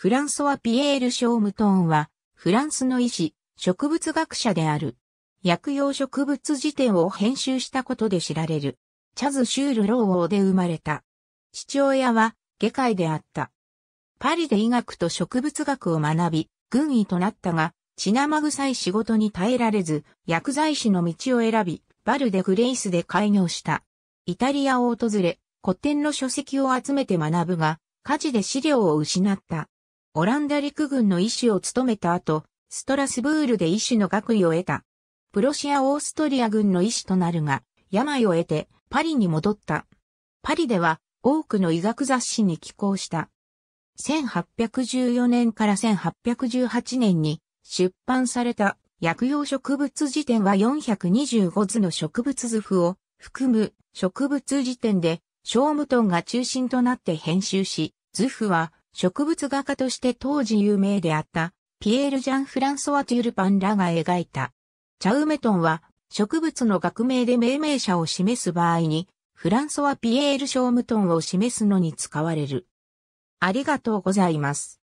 フランソワ・ピエール・ショームトーンは、フランスの医師、植物学者である。薬用植物辞典を編集したことで知られる。チャズ・シュール・ローウォーで生まれた。父親は、外科医であった。パリで医学と植物学を学び、軍医となったが、血生臭い仕事に耐えられず、薬剤師の道を選び、バルデ・グレイスで開業した。イタリアを訪れ、古典の書籍を集めて学ぶが、火事で資料を失った。オランダ陸軍の医師を務めた後、ストラスブールで医師の学位を得た。プロシア・オーストリア軍の医師となるが、病を得てパリに戻った。パリでは多くの医学雑誌に寄稿した。1814年から1818年に出版された薬用植物辞典は425図の植物図譜を含む植物辞典で、ショームトンが中心となって編集し、図譜は植物画家として当時有名であった、ピエール・ジャン・フランソワ・トュルパンらが描いた。チャウメトンは、植物の学名で命名者を示す場合に、フランソワ・ピエール・ショームトンを示すのに使われる。ありがとうございます。